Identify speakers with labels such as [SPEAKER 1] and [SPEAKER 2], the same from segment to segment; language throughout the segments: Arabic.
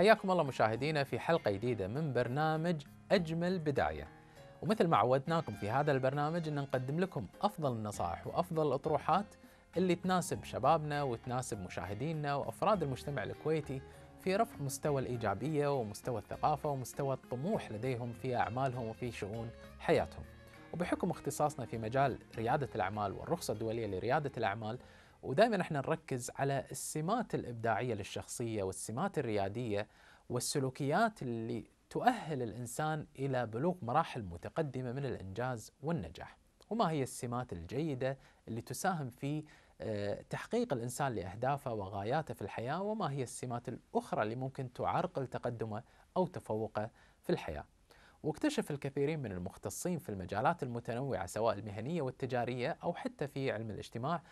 [SPEAKER 1] حياكم الله مشاهدينا في حلقة جديدة من برنامج أجمل بداية ومثل ما عودناكم في هذا البرنامج أن نقدم لكم أفضل النصائح وأفضل الأطروحات اللي تناسب شبابنا وتناسب مشاهدينا وأفراد المجتمع الكويتي في رفع مستوى الإيجابية ومستوى الثقافة ومستوى الطموح لديهم في أعمالهم وفي شؤون حياتهم وبحكم اختصاصنا في مجال ريادة الأعمال والرخصة الدولية لريادة الأعمال ودائما احنا نركز على السمات الابداعيه للشخصيه والسمات الرياديه والسلوكيات اللي تؤهل الانسان الى بلوغ مراحل متقدمه من الانجاز والنجاح. وما هي السمات الجيده اللي تساهم في آه، تحقيق الانسان لاهدافه وغاياته في الحياه وما هي السمات الاخرى اللي ممكن تعرقل تقدمه او تفوقه في الحياه. واكتشف الكثيرين من المختصين في المجالات المتنوعه سواء المهنيه والتجاريه او حتى في علم الاجتماع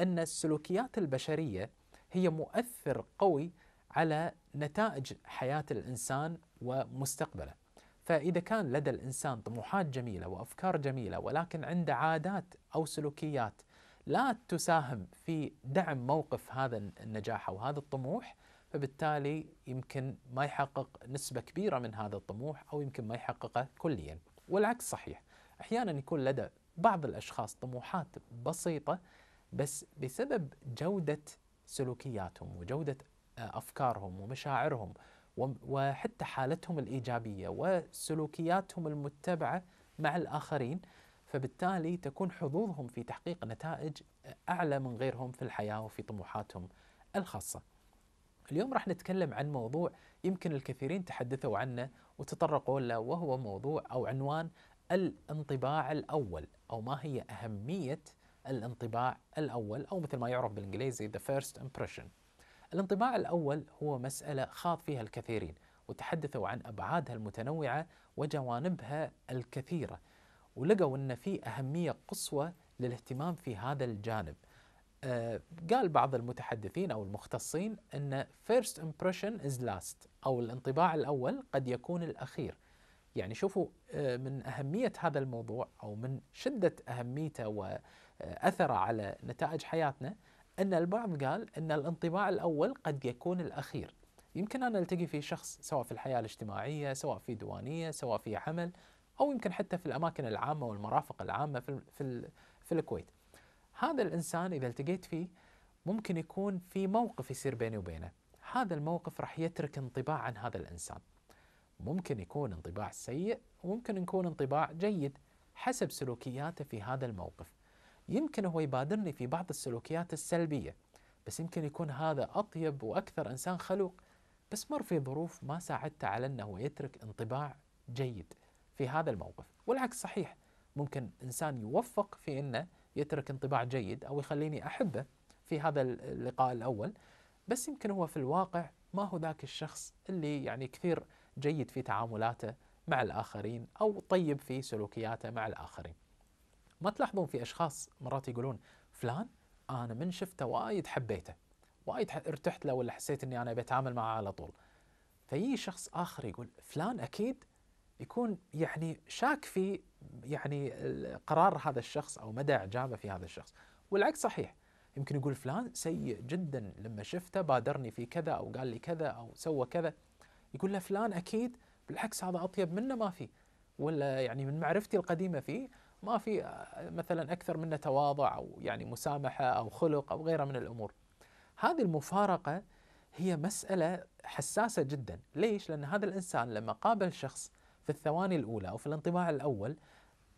[SPEAKER 1] أن السلوكيات البشرية هي مؤثر قوي على نتائج حياة الإنسان ومستقبله فإذا كان لدى الإنسان طموحات جميلة وأفكار جميلة ولكن عنده عادات أو سلوكيات لا تساهم في دعم موقف هذا النجاح أو هذا الطموح فبالتالي يمكن ما يحقق نسبة كبيرة من هذا الطموح أو يمكن ما يحققه كليا والعكس صحيح أحيانا يكون لدى بعض الأشخاص طموحات بسيطة بس بسبب جودة سلوكياتهم وجودة آه، أفكارهم ومشاعرهم وحتى حالتهم الإيجابية وسلوكياتهم المتبعة مع الآخرين فبالتالي تكون حظوظهم في تحقيق نتائج آه، أعلى من غيرهم في الحياة وفي طموحاتهم الخاصة اليوم راح نتكلم عن موضوع يمكن الكثيرين تحدثوا عنه وتطرقوا له وهو موضوع أو عنوان الانطباع الأول أو ما هي أهمية الانطباع الأول أو مثل ما يعرف بالإنجليزي the first impression الانطباع الأول هو مسألة خاض فيها الكثيرين وتحدثوا عن أبعادها المتنوعة وجوانبها الكثيرة ولقوا أن في أهمية قصوى للاهتمام في هذا الجانب آه قال بعض المتحدثين أو المختصين أن first impression is last أو الانطباع الأول قد يكون الأخير يعني شوفوا آه من أهمية هذا الموضوع أو من شدة أهميته اثر على نتائج حياتنا ان البعض قال ان الانطباع الاول قد يكون الاخير يمكن انا التقي في شخص سواء في الحياه الاجتماعيه سواء في ديوانيه سواء في عمل او يمكن حتى في الاماكن العامه والمرافق العامه في في, في الكويت هذا الانسان اذا التقيت فيه ممكن يكون في موقف يصير بيني وبينه هذا الموقف راح يترك انطباع عن هذا الانسان ممكن يكون انطباع سيء وممكن يكون انطباع جيد حسب سلوكياته في هذا الموقف يمكن هو يبادرني في بعض السلوكيات السلبية بس يمكن يكون هذا أطيب وأكثر إنسان خلوق بس مر في ظروف ما ساعدته على أنه يترك انطباع جيد في هذا الموقف والعكس صحيح ممكن إنسان يوفق في أنه يترك انطباع جيد أو يخليني أحبه في هذا اللقاء الأول بس يمكن هو في الواقع ما هو ذاك الشخص اللي يعني كثير جيد في تعاملاته مع الآخرين أو طيب في سلوكياته مع الآخرين ما تلاحظون في اشخاص مرات يقولون فلان انا من شفته وايد حبيته وايد ارتحت له ولا حسيت اني انا بتعامل معه على طول فيجي شخص اخر يقول فلان اكيد يكون يعني شاك في يعني قرار هذا الشخص او مدى اعجابه في هذا الشخص والعكس صحيح يمكن يقول فلان سيء جدا لما شفته بادرني في كذا او قال لي كذا او سوى كذا يقول له فلان اكيد بالعكس هذا اطيب منه ما في ولا يعني من معرفتي القديمه فيه ما في آه، مثلا اكثر منه تواضع او يعني مسامحه او خلق او غيره من الامور. هذه المفارقه هي مساله حساسه جدا، ليش؟ لان هذا الانسان لما قابل شخص في الثواني الاولى او في الانطباع الاول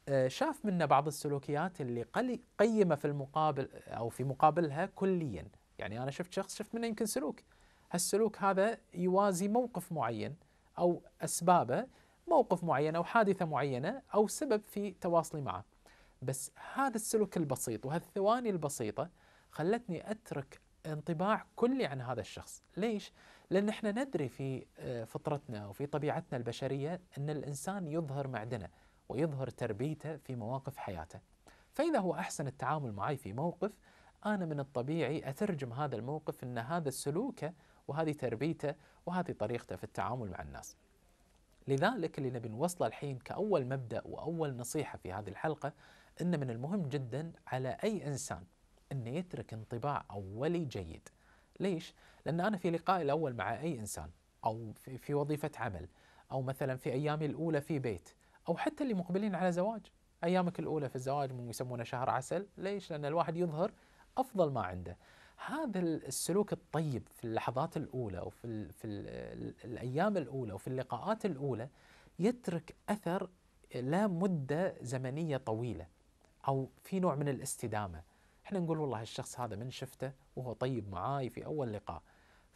[SPEAKER 1] آه، شاف منه بعض السلوكيات اللي قيمه في المقابل او في مقابلها كليا، يعني انا شفت شخص شفت منه يمكن سلوك، هالسلوك هذا يوازي موقف معين او اسبابه موقف معين أو حادثة معينة أو سبب في تواصلي معه بس هذا السلوك البسيط وهالثواني البسيطة خلتني أترك انطباع كلي عن هذا الشخص ليش؟ لأن احنا ندري في آه، فطرتنا وفي طبيعتنا البشرية أن الإنسان يظهر معدنه ويظهر تربيته في مواقف حياته فإذا هو أحسن التعامل معي في موقف أنا من الطبيعي أترجم هذا الموقف أن هذا سلوكه وهذه تربيته وهذه طريقته في التعامل مع الناس لذلك اللي نبي نوصله الحين كأول مبدأ وأول نصيحة في هذه الحلقة أن من المهم جدا على أي إنسان أنه يترك انطباع أولي جيد ليش؟ لأن أنا في لقائي الأول مع أي إنسان أو في وظيفة عمل أو مثلا في أيامي الأولى في بيت أو حتى اللي مقبلين على زواج أيامك الأولى في الزواج يسمونه شهر عسل ليش؟ لأن الواحد يظهر أفضل ما عنده هذا السلوك الطيب في اللحظات الاولى وفي الـ في الـ الايام الاولى وفي اللقاءات الاولى يترك اثر لا مده زمنيه طويله او في نوع من الاستدامه احنا نقول والله الشخص هذا من شفته وهو طيب معاي في اول لقاء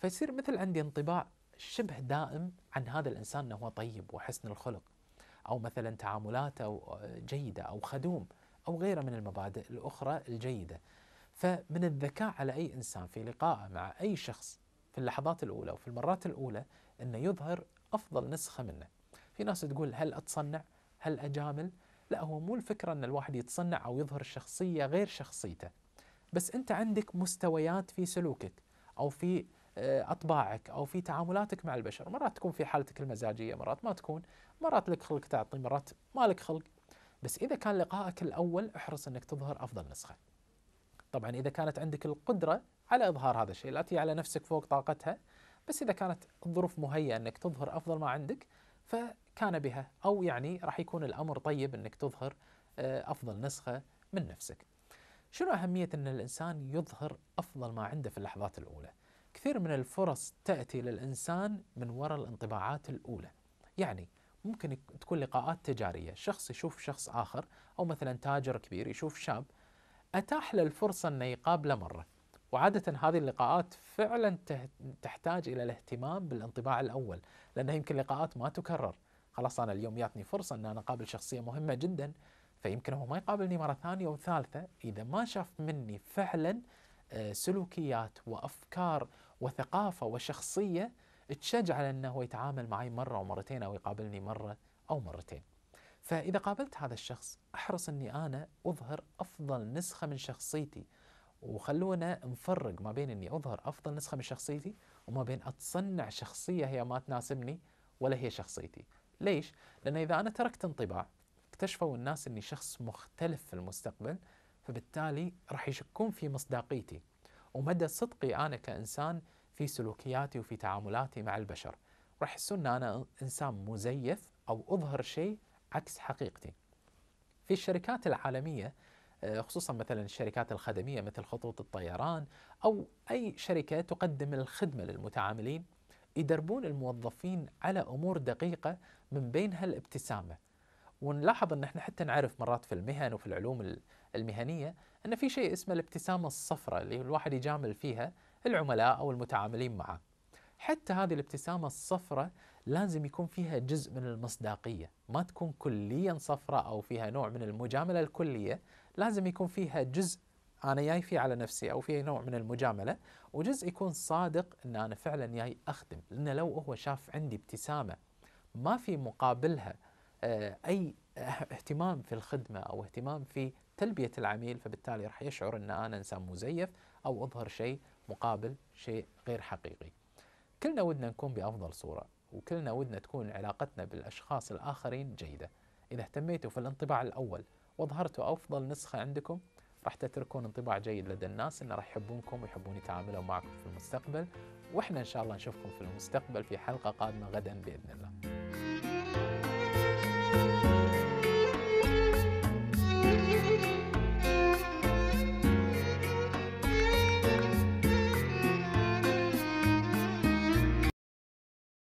[SPEAKER 1] فيصير مثل عندي انطباع شبه دائم عن هذا الانسان انه هو طيب وحسن الخلق او مثلا تعاملاته آه، جيده او خدوم او غيره من المبادئ الاخرى الجيده فمن الذكاء على أي إنسان في لقائه مع أي شخص في اللحظات الأولى وفي المرات الأولى أنه يظهر أفضل نسخة منه في ناس تقول هل أتصنع هل أجامل لا هو مو الفكرة أن الواحد يتصنع أو يظهر شخصية غير شخصيته بس أنت عندك مستويات في سلوكك أو في آه، أطباعك أو في تعاملاتك مع البشر مرات تكون في حالتك المزاجية مرات ما تكون مرات لك خلق تعطي مرات ما لك خلق بس إذا كان لقائك الأول احرص أنك تظهر أفضل نسخة طبعا إذا كانت عندك القدرة على إظهار هذا الشيء لا تي على نفسك فوق طاقتها بس إذا كانت الظروف مهيئة أنك تظهر أفضل ما عندك فكان بها أو يعني راح يكون الأمر طيب أنك تظهر آه، أفضل نسخة من نفسك شنو أهمية أن الإنسان يظهر أفضل ما عنده في اللحظات الأولى؟ كثير من الفرص تأتي للإنسان من وراء الانطباعات الأولى يعني ممكن تكون لقاءات تجارية شخص يشوف شخص آخر أو مثلا تاجر كبير يشوف شاب أتاح له الفرصة أنه يقابله مرة وعادة هذه اللقاءات فعلا تحتاج إلى الاهتمام بالانطباع الأول لأنها يمكن لقاءات ما تكرر خلاص أنا اليوم يعطني فرصة أن أنا أقابل شخصية مهمة جدا فيمكن هو ما يقابلني مرة ثانية أو ثالثة إذا ما شاف مني فعلا آه، سلوكيات وأفكار وثقافة وشخصية تشجع على أنه يتعامل معي مرة ومرتين أو يقابلني مرة أو مرتين فإذا قابلت هذا الشخص أحرص أني أنا أظهر أفضل نسخة من شخصيتي وخلونا نفرق ما بين أني أظهر أفضل نسخة من شخصيتي وما بين أتصنع شخصية هي ما تناسبني ولا هي شخصيتي ليش؟ لأن إذا أنا تركت انطباع اكتشفوا الناس أني شخص مختلف في المستقبل فبالتالي راح يشكون في مصداقيتي ومدى صدقي أنا كإنسان في سلوكياتي وفي تعاملاتي مع البشر راح يحسون أن أنا إنسان مزيف أو أظهر شيء عكس حقيقتي في الشركات العالمية آه، خصوصا مثلا الشركات الخدمية مثل خطوط الطيران أو أي شركة تقدم الخدمة للمتعاملين يدربون الموظفين على أمور دقيقة من بينها الابتسامة ونلاحظ أن احنا حتى نعرف مرات في المهن وفي العلوم المهنية أن في شيء اسمه الابتسامة الصفراء اللي الواحد يجامل فيها العملاء أو المتعاملين معه حتى هذه الابتسامة الصفراء لازم يكون فيها جزء من المصداقية ما تكون كليا صفراء أو فيها نوع من المجاملة الكلية لازم يكون فيها جزء أنا جاي فيه على نفسي أو فيه نوع من المجاملة وجزء يكون صادق أن أنا فعلا جاي أخدم لأنه لو هو شاف عندي ابتسامة ما في مقابلها آه، أي اهتمام في الخدمة أو اهتمام في تلبية العميل فبالتالي راح يشعر أن أنا إنسان مزيف أو أظهر شيء مقابل شيء غير حقيقي كلنا ودنا نكون بأفضل صورة وكلنا ودنا تكون علاقتنا بالأشخاص الآخرين جيدة إذا اهتميتوا في الانطباع الأول واظهرتوا أفضل نسخة عندكم راح تتركون انطباع جيد لدى الناس انه راح يحبونكم ويحبون يتعاملوا معكم في المستقبل واحنا ان شاء الله نشوفكم في المستقبل في حلقه قادمه غدا باذن الله.